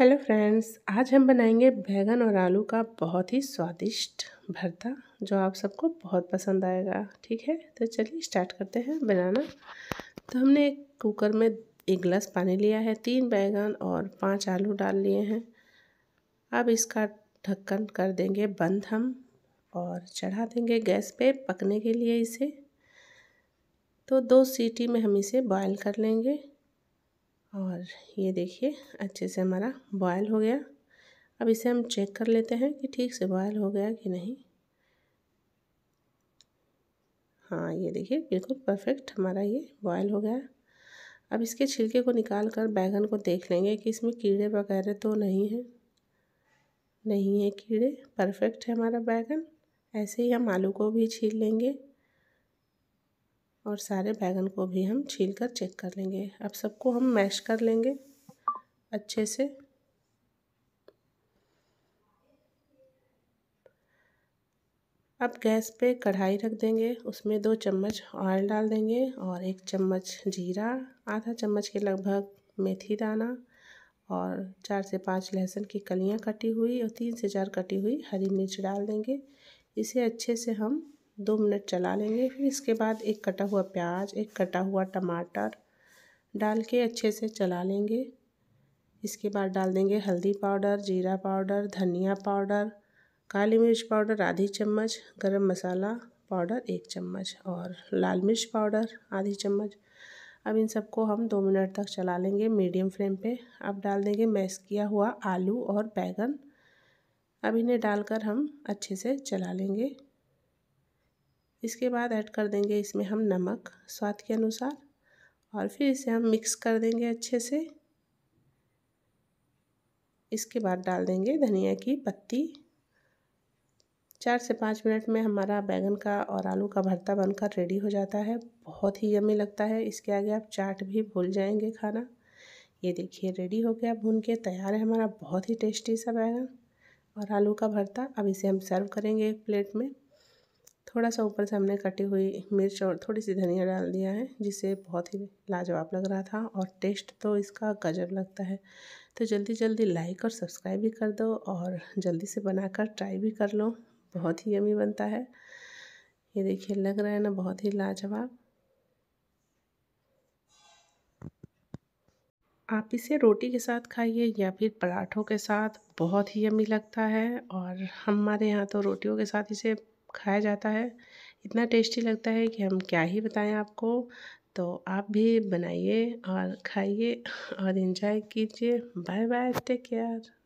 hello friends आज हम बनाएंगे बैगन और आलू का बहुत ही स्वादिष्ट भरता जो आप सबको बहुत पसंद आएगा ठीक है तो चलिए स्टार्ट करते हैं बनाना तो हमने एक कुकर में एक गिलास पानी लिया है तीन बैगन और पांच आलू डाल लिए हैं अब इसका ढक्कन कर देंगे बंद हम और चढ़ा देंगे गैस पे पकने के लिए इसे तो दो सीटी में हम इसे बॉयल कर लेंगे और ये देखिए अच्छे से हमारा बॉयल हो गया अब इसे हम चेक कर लेते हैं कि ठीक से बॉयल हो गया कि नहीं हाँ ये देखिए बिल्कुल परफेक्ट हमारा ये बॉयल हो गया अब इसके छिलके को निकाल कर बैगन को देख लेंगे कि इसमें कीड़े वगैरह तो नहीं है नहीं है कीड़े परफेक्ट है हमारा बैगन ऐसे ही हम आलू को भी छील लेंगे और सारे बैंगन को भी हम छील कर चेक कर लेंगे अब सबको हम मैश कर लेंगे अच्छे से अब गैस पे कढ़ाई रख देंगे उसमें दो चम्मच ऑयल डाल देंगे और एक चम्मच जीरा आधा चम्मच के लगभग मेथी दाना और चार से पांच लहसुन की कलियां कटी हुई और तीन से चार कटी हुई हरी मिर्च डाल देंगे इसे अच्छे से हम दो मिनट चला लेंगे फिर इसके बाद एक कटा हुआ प्याज एक कटा हुआ टमाटर डाल के अच्छे से चला लेंगे इसके बाद डाल देंगे हल्दी पाउडर जीरा पाउडर धनिया पाउडर काली मिर्च पाउडर आधी चम्मच गरम मसाला पाउडर एक चम्मच और लाल मिर्च पाउडर आधी चम्मच अब इन सबको हम दो मिनट तक चला लेंगे मीडियम फ्लेम पे अब डाल देंगे मैश किया हुआ आलू और बैगन अब इन्हें डालकर हम अच्छे से चला लेंगे इसके बाद ऐड कर देंगे इसमें हम नमक स्वाद के अनुसार और फिर इसे हम मिक्स कर देंगे अच्छे से इसके बाद डाल देंगे धनिया की पत्ती चार से पाँच मिनट में हमारा बैंगन का और आलू का भरता बनकर रेडी हो जाता है बहुत ही यमी लगता है इसके आगे आप चाट भी भूल जाएंगे खाना ये देखिए रेडी हो गया भून के तैयार है हमारा बहुत ही टेस्टी सा बैंगन और आलू का भरता अब इसे हम सर्व करेंगे एक प्लेट में थोड़ा सा ऊपर से हमने कटी हुई मिर्च और थोड़ी सी धनिया डाल दिया है जिससे बहुत ही लाजवाब लग रहा था और टेस्ट तो इसका गजब लगता है तो जल्दी जल्दी लाइक और सब्सक्राइब भी कर दो और जल्दी से बनाकर ट्राई भी कर लो बहुत ही यमी बनता है ये देखिए लग रहा है ना बहुत ही लाजवाब आप इसे रोटी के साथ खाइए या फिर पराठों के साथ बहुत ही यमी लगता है और हमारे यहाँ तो रोटियों के साथ इसे खाया जाता है इतना टेस्टी लगता है कि हम क्या ही बताएं आपको तो आप भी बनाइए और खाइए और इन्जॉय कीजिए बाय बाय टेक केयर